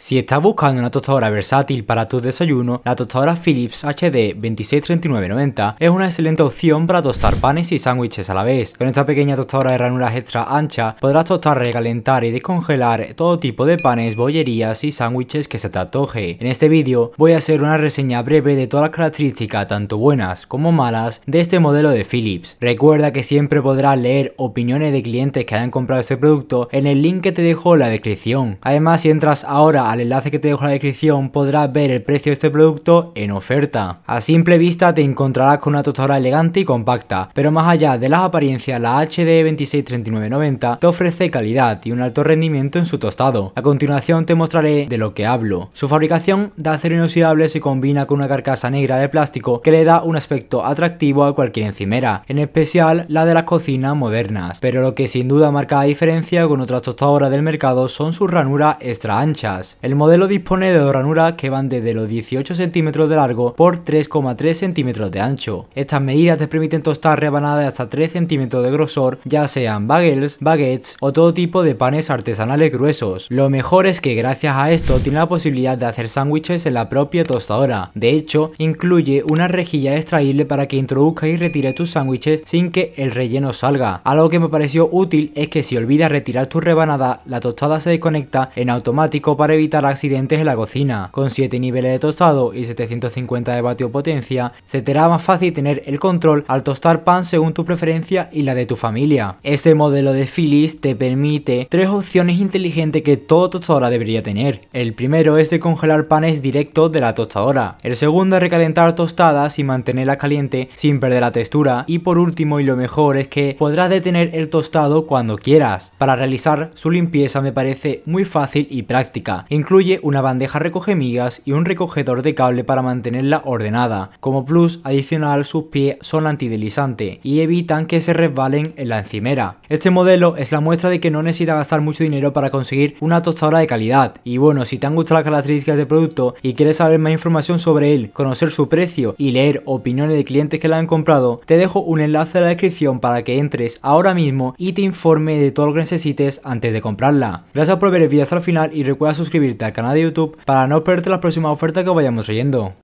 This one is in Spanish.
Si estás buscando una tostadora versátil para tu desayuno, la tostadora Philips HD 263990 es una excelente opción para tostar panes y sándwiches a la vez. Con esta pequeña tostadora de ranuras extra ancha, podrás tostar, recalentar y descongelar todo tipo de panes, bollerías y sándwiches que se te antoje. En este vídeo voy a hacer una reseña breve de todas las características, tanto buenas como malas, de este modelo de Philips. Recuerda que siempre podrás leer opiniones de clientes que hayan comprado este producto en el link que te dejo en la descripción. Además, si entras ahora al enlace que te dejo en la descripción podrás ver el precio de este producto en oferta. A simple vista te encontrarás con una tostadora elegante y compacta, pero más allá de las apariencias, la HD 263990 te ofrece calidad y un alto rendimiento en su tostado. A continuación te mostraré de lo que hablo. Su fabricación de acero inoxidable se combina con una carcasa negra de plástico que le da un aspecto atractivo a cualquier encimera, en especial la de las cocinas modernas, pero lo que sin duda marca la diferencia con otras tostadoras del mercado son sus ranuras extra anchas. El modelo dispone de dos ranuras que van desde los 18 centímetros de largo por 3,3 centímetros de ancho. Estas medidas te permiten tostar rebanadas de hasta 3 centímetros de grosor, ya sean bagels, baguettes o todo tipo de panes artesanales gruesos. Lo mejor es que gracias a esto tiene la posibilidad de hacer sándwiches en la propia tostadora. De hecho, incluye una rejilla extraíble para que introduzca y retire tus sándwiches sin que el relleno salga. Algo que me pareció útil es que si olvidas retirar tu rebanada, la tostada se desconecta en automático para evitar accidentes en la cocina. Con 7 niveles de tostado y 750 de vatio potencia, se te hará más fácil tener el control al tostar pan según tu preferencia y la de tu familia. Este modelo de Philips te permite tres opciones inteligentes que todo tostadora debería tener. El primero es de congelar panes directo de la tostadora. El segundo es recalentar tostadas y mantenerla caliente sin perder la textura. Y por último y lo mejor es que podrás detener el tostado cuando quieras. Para realizar su limpieza me parece muy fácil y práctica. Incluye una bandeja recoge migas y un recogedor de cable para mantenerla ordenada. Como plus adicional sus pies son antideslizantes y evitan que se resbalen en la encimera. Este modelo es la muestra de que no necesita gastar mucho dinero para conseguir una tostadora de calidad. Y bueno, si te han gustado las características del producto y quieres saber más información sobre él, conocer su precio y leer opiniones de clientes que la han comprado, te dejo un enlace en la descripción para que entres ahora mismo y te informe de todo lo que necesites antes de comprarla. Gracias por ver el vídeo hasta el final y recuerda suscribirte suscribirte al canal de YouTube para no perderte las próximas ofertas que vayamos oyendo.